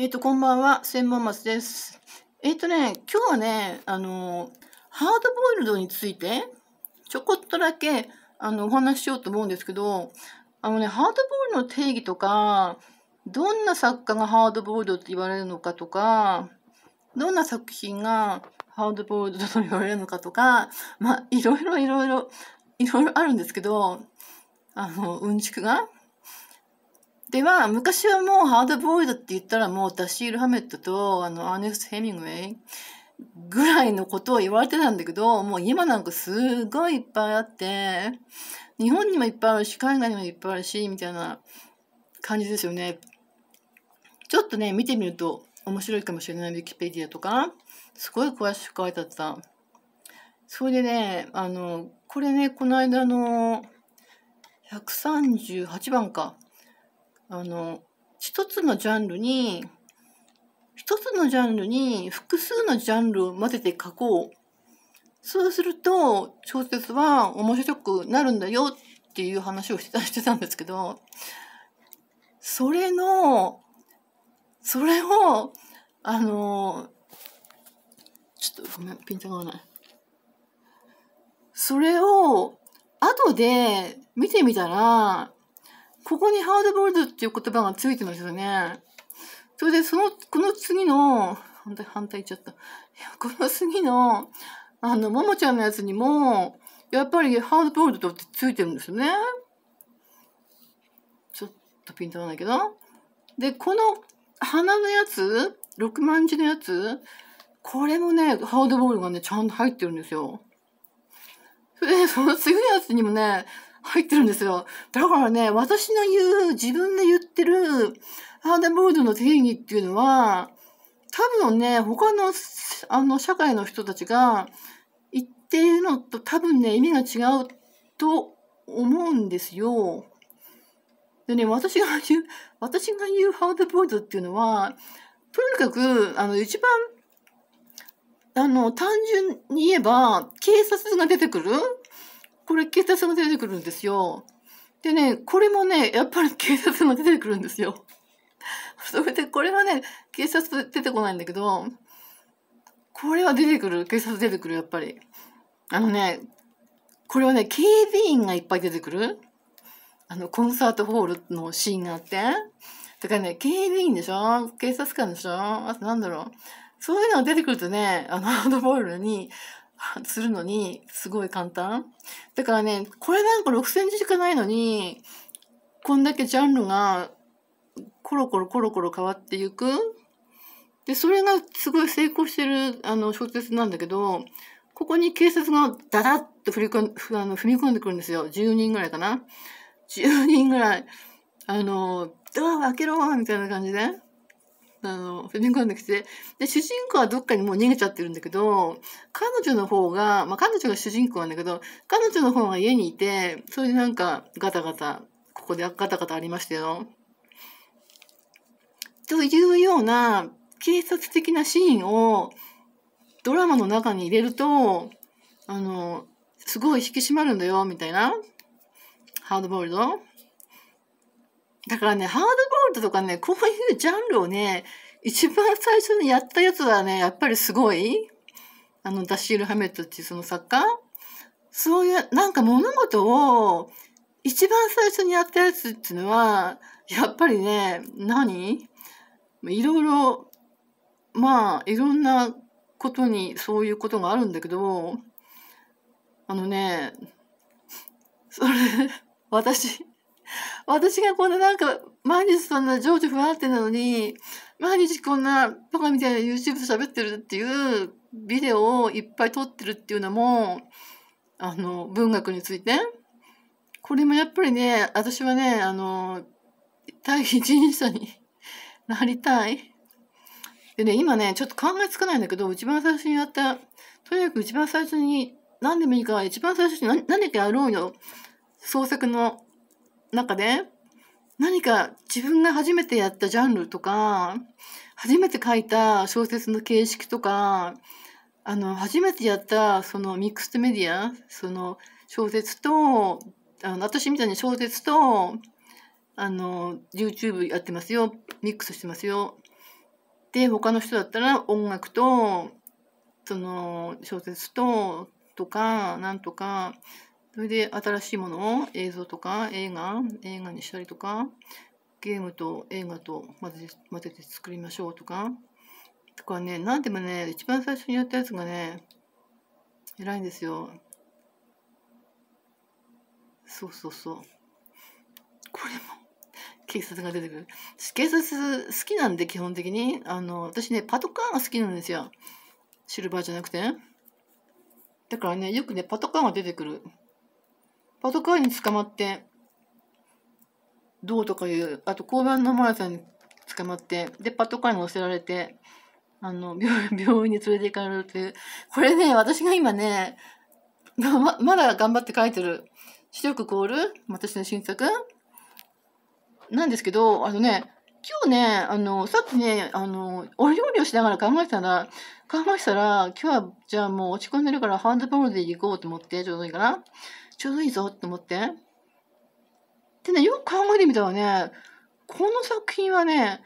えっ、ー、と、こんばんは、千本松です。えっ、ー、とね、今日はね、あの、ハードボイルドについて、ちょこっとだけ、あの、お話ししようと思うんですけど、あのね、ハードボイルドの定義とか、どんな作家がハードボイルドって言われるのかとか、どんな作品がハードボイルドと言われるのかとか、まあ、いろいろいろいろ、いろいろあるんですけど、あの、うんちくがで、は、昔はもうハードボイルドって言ったらもうダシール・ハメットと、あの、アーネス・ヘミングウェイぐらいのことを言われてたんだけど、もう今なんかすごいいっぱいあって、日本にもいっぱいあるし、海外にもいっぱいあるし、みたいな感じですよね。ちょっとね、見てみると面白いかもしれない、ウィキペディアとか。すごい詳しく書いてあった。それでね、あの、これね、この間の、138番か。あの一つのジャンルに一つのジャンルに複数のジャンルを混ぜて書こうそうすると小説は面白くなるんだよっていう話をしてたんですけどそれのそれをあのちょっとごめんピンとが合わない。それを後で見てみたらここにハードボルドっていう言葉がついてますよね。それで、その、この次の、反対、反対言っちゃった。この次の、あの、ももちゃんのやつにも、やっぱりハードボールドってついてるんですよね。ちょっとピンとこないけど。で、この鼻のやつ、六万字のやつ、これもね、ハードボールがね、ちゃんと入ってるんですよ。それで、その次のやつにもね、入ってるんですよ。だからね、私の言う、自分で言ってるハードボードの定義っていうのは、多分ね、他の、あの、社会の人たちが言っているのと多分ね、意味が違うと思うんですよ。でね、私が言う、私が言うハードボードっていうのは、とにかく、あの、一番、あの、単純に言えば、警察が出てくるこれ警察が出てくるんですよ。でね、これもね、やっぱり警察が出てくるんですよ。それで、これはね、警察出てこないんだけど、これは出てくる。警察出てくる、やっぱり。あのね、これはね、警備員がいっぱい出てくる。あの、コンサートホールのシーンがあって。だからね、警備員でしょ警察官でしょあとなんだろう。そういうのが出てくるとね、あの、ハードボールに、するのに、すごい簡単。だからね、これなんか6センチしかないのに、こんだけジャンルがコロコロコロコロ変わっていく。で、それがすごい成功してる、あの、小説なんだけど、ここに警察がダダッと振りんあの踏み込んでくるんですよ。10人ぐらいかな。10人ぐらい。あの、ドアを開けろみたいな感じで。あの、フェミンの癖。で、主人公はどっかにもう逃げちゃってるんだけど、彼女の方が、まあ、彼女が主人公なんだけど、彼女の方が家にいて、それでなんかガタガタ、ここでガタガタありましたよ。というような警察的なシーンをドラマの中に入れると、あの、すごい引き締まるんだよ、みたいな。ハードボールドだからね、ハードボールドとかね、こういうジャンルをね、一番最初にやったやつはね、やっぱりすごい。あの、ダシール・ハメットっていうその作家そういう、なんか物事を一番最初にやったやつっていうのは、やっぱりね、何いろいろ、まあ、いろんなことにそういうことがあるんだけど、あのね、それ、私、私がこんななんか、毎日そんな情緒不安定なのに、毎日こんなバカみたいな YouTube 喋ってるっていうビデオをいっぱい撮ってるっていうのも、あの、文学について。これもやっぱりね、私はね、あの、第一人者になりたい。でね、今ね、ちょっと考えつかないんだけど、一番最初にやった、とにかく一番最初に、何でもいいから、一番最初に何何かやろうよ。創作のかね、何か自分が初めてやったジャンルとか初めて書いた小説の形式とかあの初めてやったそのミックスメディアその小説とあの私みたいに小説とあの YouTube やってますよミックスしてますよで他の人だったら音楽とその小説ととかなんとかそれで新しいものを映像とか映画、映画にしたりとか、ゲームと映画と混ぜ混ぜて作りましょうとか。とかね、なんでもね、一番最初にやったやつがね、偉いんですよ。そうそうそう。これも。警察が出てくる。警察好きなんで、基本的に。あの、私ね、パトカーが好きなんですよ。シルバーじゃなくて。だからね、よくね、パトカーが出てくる。パトカーに捕まって、どうとかいう、あと交番のマさんに捕まって、で、パトカーに乗せられて、あの、病 病院に連れて行かれるという。これね、私が今ね、ままだ頑張って書いてる、視力凍ール、私の新作なんですけど、あのね、今日ね、あの、さっきね、あの、お料理をしながら考えてたら、考えてたら、今日は、じゃあもう落ち込んでるからハンドボールで行こうと思って、ちょうどいいかな。ちょうどいいぞて思って。でね、よく考えてみたらね、この作品はね、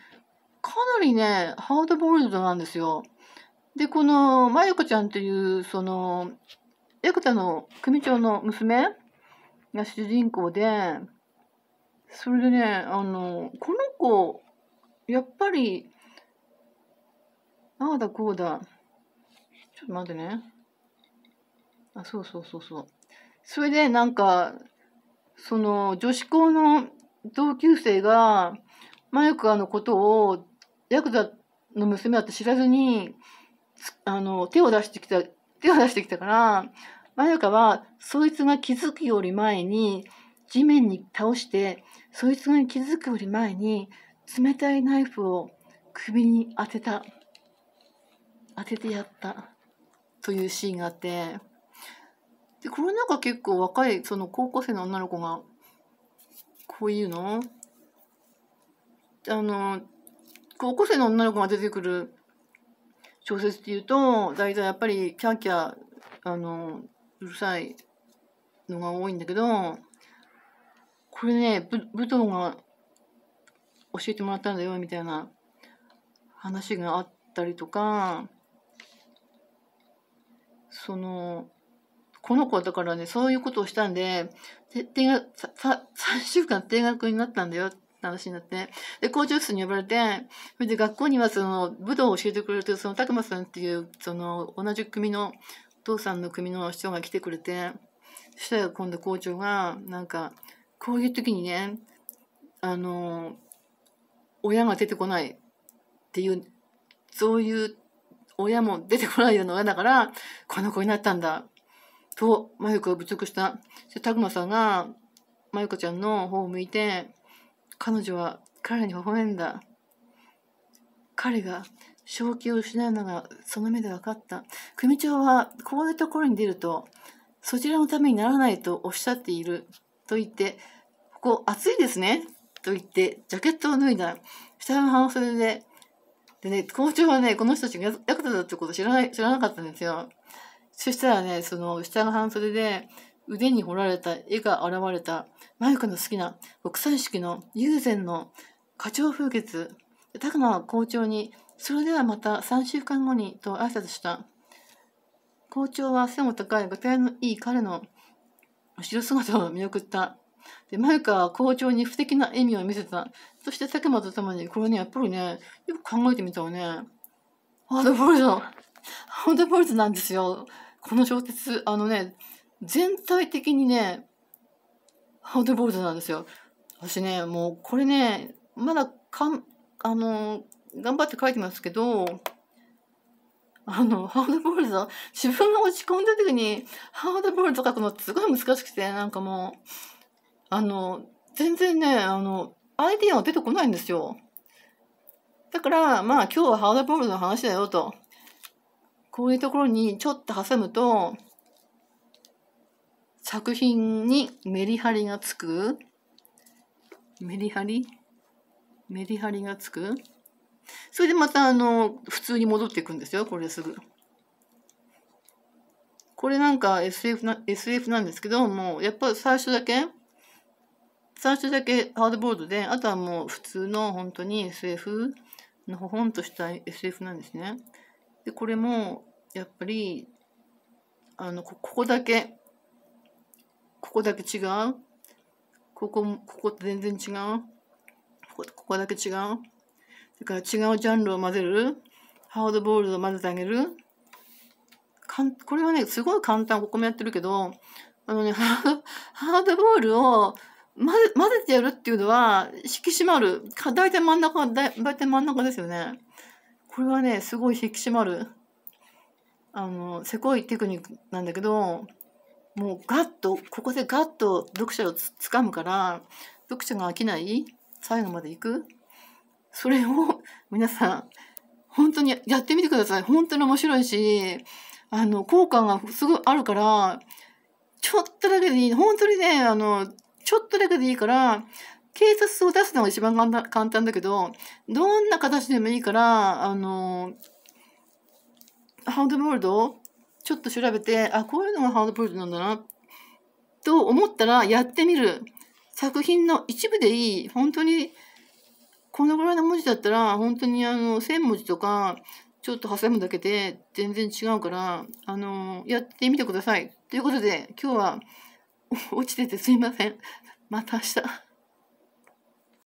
かなりね、ハードボイルドなんですよ。で、この、まゆこちゃんという、その、エクタの組長の娘が主人公で、それでね、あの、この子、やっぱり、ああだこうだ。ちょっと待ってね。あ、そうそうそうそう。それでなんか、その女子校の同級生が、マヨカのことを、ヤクザの娘だって知らずに、あの、手を出してきた、手を出してきたから、マヨカは、そいつが気づくより前に、地面に倒して、そいつが気づくより前に、冷たいナイフを首に当てた。当ててやった。というシーンがあって、でこれなんか結構若いその高校生の女の子がこういうのあの高校生の女の子が出てくる小説っていうと大体やっぱりキャーキャーあのうるさいのが多いんだけどこれね武藤が教えてもらったんだよみたいな話があったりとかそのこの子だからね、そういうことをしたんで、定額、3週間定額になったんだよって話になって、で、校長室に呼ばれて、それで学校にはその、武道を教えてくれいる、その、たくまさんっていう、その、同じ組の、お父さんの組の人が来てくれて、そしたら今度校長が、なんか、こういう時にね、あの、親が出てこないっていう、そういう親も出てこないような親だから、この子になったんだ。と、まゆかが侮辱した。そたぐまさんが、まゆかちゃんの方を向いて、彼女は彼に微笑んだ。彼が正気を失うのがその目で分かった。組長はこういうところに出ると、そちらのためにならないとおっしゃっている。と言って、ここ暑いですね。と言って、ジャケットを脱いだ。下の半袖で。でね、校長はね、この人たちがヤクザだってこと知らない、知らなかったんですよ。そしたらね、その下の半袖で腕に彫られた絵が現れた、マイクの好きな国際式の友禅の花鳥風月、磨は校長に、それではまた3週間後にと挨拶した。校長は背も高い、がたいのいい彼の後ろ姿を見送った。で、マイカは校長に不敵な笑みを見せた。そして佐磨と共に、これね、やっぱりね、よく考えてみたわね。ハードボールド、ハードボールドなんですよ。この小説、あのね、全体的にね、ハードボールなんですよ。私ね、もうこれね、まだかん、あの、頑張って書いてますけど、あの、ハードボールド、自分が落ち込んだ時に、ハードボールド書くのすごい難しくて、なんかもう、あの、全然ね、あの、アイディアは出てこないんですよ。だから、まあ今日はハードボールドの話だよと。こういうところにちょっと挟むと、作品にメリハリがつく。メリハリメリハリがつく。それでまたあの、普通に戻っていくんですよ、これすぐ。これなんか SF な SF なんですけど、もうやっぱ最初だけ、最初だけハードボードで、あとはもう普通の本当に SF のほほんとした SF なんですね。でこれもやっぱりあのここだけここだけ違うここここ全然違うここだけ違うだから違うジャンルを混ぜるハードボールを混ぜてあげるかんこれはねすごい簡単ここもやってるけどあのね ハードボールを混ぜ混ぜてやるっていうのは引き締まる大体真ん中大体真ん中ですよね。これはねすごい引き締まるあのせこいテクニックなんだけどもうガッとここでガッと読者をつかむから読者が飽きない最後までいくそれを皆さん本当にやってみてください本当に面白いしあの効果がすごいあるからちょっとだけでいい本当にねあのちょっとだけでいいから警察を出すのが一番簡単だけど、どんな形でもいいから、あの、ハードボールドをちょっと調べて、あ、こういうのがハードボールドなんだな、と思ったらやってみる。作品の一部でいい。本当に、このぐらいの文字だったら、本当にあの、1000文字とか、ちょっと挟むだけで全然違うから、あの、やってみてください。ということで、今日は落ちててすいません。また明日。